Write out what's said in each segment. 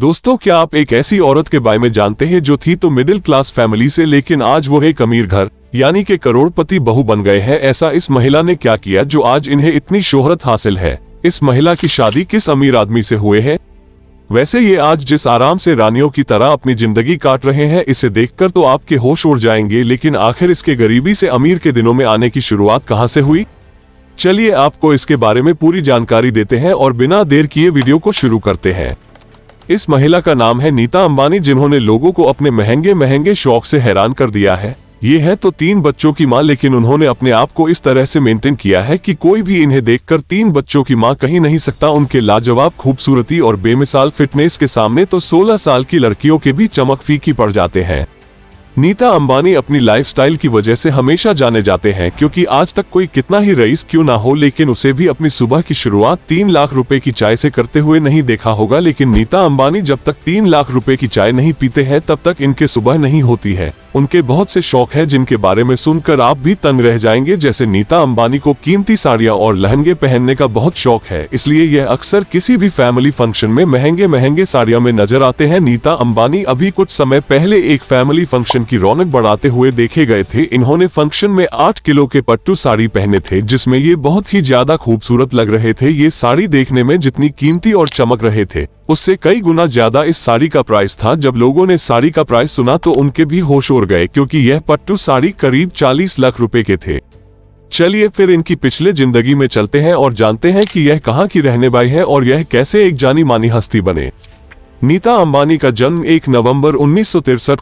दोस्तों क्या आप एक ऐसी औरत के बारे में जानते हैं जो थी तो मिडिल क्लास फैमिली से लेकिन आज वो एक अमीर घर यानी के करोड़पति बहु बन गए हैं ऐसा इस महिला ने क्या किया जो आज इन्हें इतनी शोहरत हासिल है इस महिला की शादी किस अमीर आदमी से हुए है वैसे ये आज जिस आराम से रानियों की तरह अपनी जिंदगी काट रहे हैं इसे देखकर तो आपके होश उड़ जाएंगे लेकिन आखिर इसके गरीबी से अमीर के दिनों में आने की शुरुआत कहाँ से हुई चलिए आपको इसके बारे में पूरी जानकारी देते हैं और बिना देर किए वीडियो को शुरू करते हैं इस महिला का नाम है नीता अंबानी जिन्होंने लोगों को अपने महंगे महंगे शौक से हैरान कर दिया है ये है तो तीन बच्चों की माँ लेकिन उन्होंने अपने आप को इस तरह से मेंटेन किया है कि कोई भी इन्हें देखकर तीन बच्चों की माँ कहीं नहीं सकता उनके लाजवाब खूबसूरती और बेमिसाल फिटनेस के सामने तो 16 साल की लड़कियों के भी चमक फीकी पड़ जाते हैं नीता अंबानी अपनी लाइफस्टाइल की वजह से हमेशा जाने जाते हैं क्योंकि आज तक कोई कितना ही रईस क्यों ना हो लेकिन उसे भी अपनी सुबह की शुरुआत तीन लाख रुपए की चाय से करते हुए नहीं देखा होगा लेकिन नीता अंबानी जब तक तीन लाख रुपए की चाय नहीं पीते हैं तब तक इनके सुबह नहीं होती है उनके बहुत से शौक है जिनके बारे में सुनकर आप भी तंग रह जाएंगे जैसे नीता अंबानी को कीमती साड़ियाँ और लहंगे पहनने का बहुत शौक है इसलिए यह अक्सर किसी भी फैमिली फंक्शन में महंगे महंगे साड़ियाँ में नजर आते हैं नीता अंबानी अभी कुछ समय पहले एक फैमिली फंक्शन की रौनक बढ़ाते हुए देखे गए थे इन्होंने फंक्शन में आठ किलो के पट्टू साड़ी पहने थे जिसमे ये बहुत ही ज्यादा खूबसूरत लग रहे थे ये साड़ी देखने में जितनी कीमती और चमक रहे थे उससे कई गुना ज्यादा इस साड़ी का प्राइस था जब लोगों ने साड़ी का प्राइस सुना तो उनके भी होश उड़ गए क्योंकि यह पट्टू साड़ी करीब 40 लाख रुपए के थे चलिए फिर इनकी पिछले जिंदगी में चलते हैं और जानते हैं कि यह कहाँ की रहने वाली है और यह कैसे एक जानी मानी हस्ती बने नीता अंबानी का जन्म 1 नवंबर उन्नीस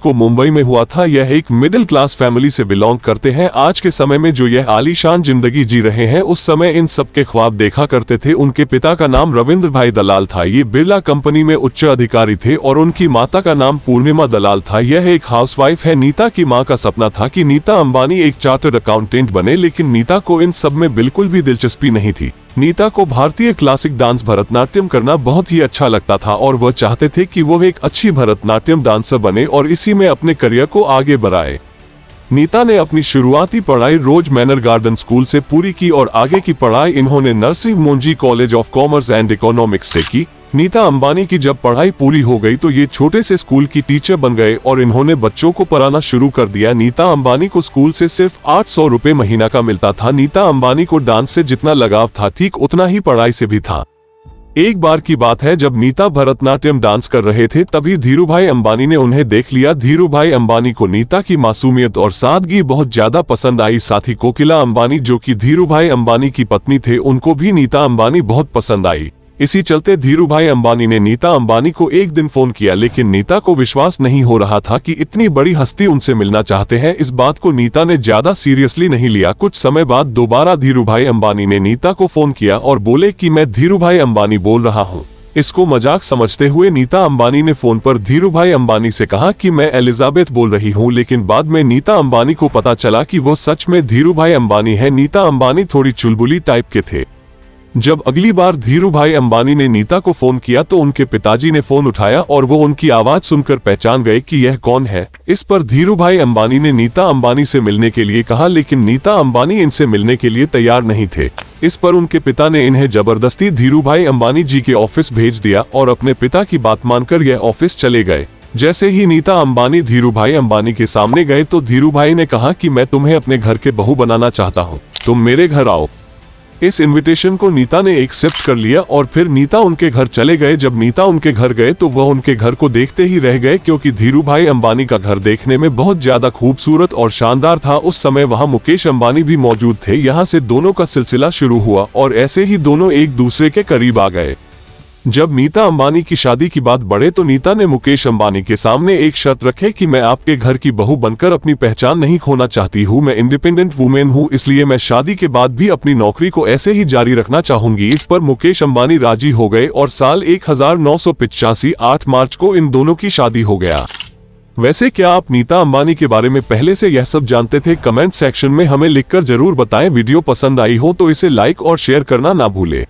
को मुंबई में हुआ था यह एक मिडिल क्लास फैमिली से बिलोंग करते हैं आज के समय में जो यह आलीशान जिंदगी जी रहे हैं उस समय इन सबके ख्वाब देखा करते थे उनके पिता का नाम रविंद्र भाई दलाल था ये बिरला कंपनी में उच्च अधिकारी थे और उनकी माता का नाम पूर्णिमा दलाल था यह एक हाउस है नीता की माँ का सपना था की नीता अम्बानी एक चार्टर्ड अकाउंटेंट बने लेकिन नीता को इन सब में बिल्कुल भी दिलचस्पी नहीं थी नीता को भारतीय क्लासिक डांस भरतनाट्यम करना बहुत ही अच्छा लगता था और वह चाहते थे कि वह एक अच्छी भरतनाट्यम डांसर बने और इसी में अपने करियर को आगे बढ़ाए नीता ने अपनी शुरुआती पढ़ाई रोज मैनर गार्डन स्कूल से पूरी की और आगे की पढ़ाई इन्होंने Narsee Monjee college of commerce and economics से की नीता अंबानी की जब पढ़ाई पूरी हो गई तो ये छोटे से स्कूल की टीचर बन गए और इन्होंने बच्चों को पढ़ाना शुरू कर दिया नीता अंबानी को स्कूल से सिर्फ आठ सौ रूपए महीना का मिलता था नीता अंबानी को डांस से जितना लगाव था ठीक उतना ही पढ़ाई से भी था एक बार की बात है जब नीता भरतनाट्यम डांस कर रहे थे तभी धीरू अंबानी अम्बानी ने उन्हें देख लिया धीरू भाई अम्बानी को नीता की मासूमियत और सादगी बहुत ज्यादा पसंद आई साथ ही कोकिला अम्बानी जो कि धीरू अंबानी अम्बानी की पत्नी थे उनको भी नीता अम्बानी बहुत पसंद आई इसी चलते धीरू भाई अम्बानी ने नीता अम्बानी को एक दिन फोन किया लेकिन नीता को विश्वास नहीं हो रहा था कि इतनी बड़ी हस्ती उनसे मिलना चाहते हैं इस बात को नीता ने ज्यादा सीरियसली नहीं लिया कुछ समय बाद दोबारा धीरू भाई अम्बानी ने नीता को फोन किया और बोले की मैं धीरू भाई अम्बानी बोल रहा हूँ इसको मजाक समझते हुए नीता अंबानी ने फोन पर धीरू भाई अंबानी से कहा कि मैं एलिजाबेथ बोल रही हूं लेकिन बाद में नीता अंबानी को पता चला कि वो सच में धीरू भाई अंबानी है नीता अंबानी थोड़ी चुलबुली टाइप के थे जब अगली बार धीरू भाई अंबानी ने नीता को फोन किया तो उनके पिताजी ने फोन उठाया और वो उनकी आवाज सुनकर पहचान गए कि यह कौन है इस पर धीरू भाई अंबानी ने नीता अंबानी से मिलने के लिए कहा लेकिन नीता अंबानी इनसे मिलने के लिए तैयार नहीं थे इस पर उनके पिता ने इन्हें जबरदस्ती धीरू भाई अम्बानी जी के ऑफिस भेज दिया और अपने पिता की बात मानकर यह ऑफिस चले गए जैसे ही नीता अंबानी धीरू भाई अम्बानी के सामने गए तो धीरू भाई ने कहा कि मैं तुम्हें अपने घर के बहू बनाना चाहता हूँ तुम मेरे घर आओ इस इनविटेशन को नीता ने एक्सेप्ट कर लिया और फिर नीता उनके घर चले गए जब नीता उनके घर गए तो वह उनके घर को देखते ही रह गए क्योंकि धीरू भाई अम्बानी का घर देखने में बहुत ज्यादा खूबसूरत और शानदार था उस समय वहाँ मुकेश अम्बानी भी मौजूद थे यहाँ से दोनों का सिलसिला शुरू हुआ और ऐसे ही दोनों एक दूसरे के करीब आ गए जब नीता अंबानी की शादी की बात बढ़े तो नीता ने मुकेश अंबानी के सामने एक शर्त रखे कि मैं आपके घर की बहू बनकर अपनी पहचान नहीं खोना चाहती हूँ मैं इंडिपेंडेंट वुमेन हूँ इसलिए मैं शादी के बाद भी अपनी नौकरी को ऐसे ही जारी रखना चाहूंगी इस पर मुकेश अंबानी राजी हो गए और साल एक हजार मार्च को इन दोनों की शादी हो गया वैसे क्या आप नीता अंबानी के बारे में पहले से यह सब जानते थे कमेंट सेक्शन में हमें लिखकर जरूर बताएं वीडियो पसंद आई हो तो इसे लाइक और शेयर करना ना भूलें